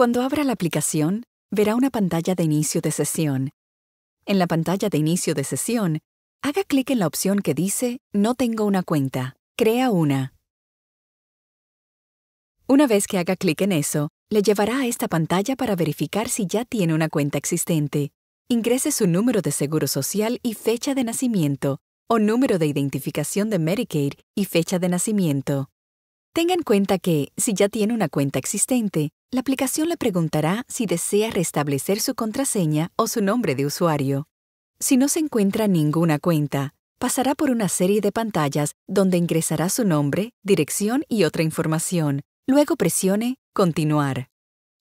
Cuando abra la aplicación, verá una pantalla de inicio de sesión. En la pantalla de inicio de sesión, haga clic en la opción que dice No tengo una cuenta, crea una. Una vez que haga clic en eso, le llevará a esta pantalla para verificar si ya tiene una cuenta existente. Ingrese su número de seguro social y fecha de nacimiento, o número de identificación de Medicaid y fecha de nacimiento. Tenga en cuenta que, si ya tiene una cuenta existente, la aplicación le preguntará si desea restablecer su contraseña o su nombre de usuario. Si no se encuentra ninguna cuenta, pasará por una serie de pantallas donde ingresará su nombre, dirección y otra información. Luego presione Continuar.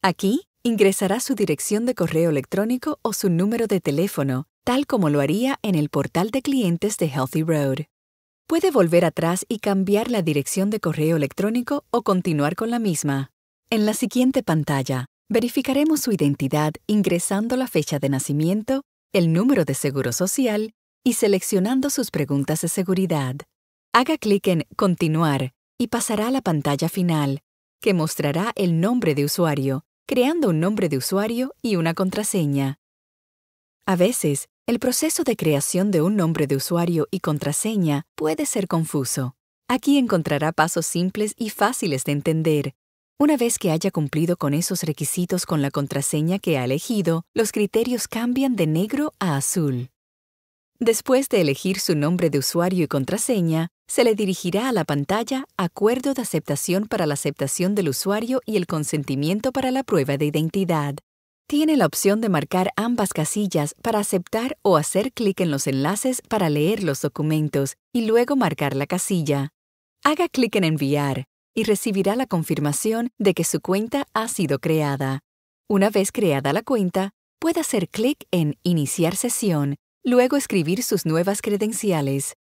Aquí ingresará su dirección de correo electrónico o su número de teléfono, tal como lo haría en el portal de clientes de Healthy Road. Puede volver atrás y cambiar la dirección de correo electrónico o continuar con la misma. En la siguiente pantalla, verificaremos su identidad ingresando la fecha de nacimiento, el número de seguro social y seleccionando sus preguntas de seguridad. Haga clic en Continuar y pasará a la pantalla final, que mostrará el nombre de usuario, creando un nombre de usuario y una contraseña. A veces, el proceso de creación de un nombre de usuario y contraseña puede ser confuso. Aquí encontrará pasos simples y fáciles de entender. Una vez que haya cumplido con esos requisitos con la contraseña que ha elegido, los criterios cambian de negro a azul. Después de elegir su nombre de usuario y contraseña, se le dirigirá a la pantalla Acuerdo de aceptación para la aceptación del usuario y el consentimiento para la prueba de identidad. Tiene la opción de marcar ambas casillas para aceptar o hacer clic en los enlaces para leer los documentos y luego marcar la casilla. Haga clic en Enviar y recibirá la confirmación de que su cuenta ha sido creada. Una vez creada la cuenta, puede hacer clic en Iniciar sesión, luego escribir sus nuevas credenciales.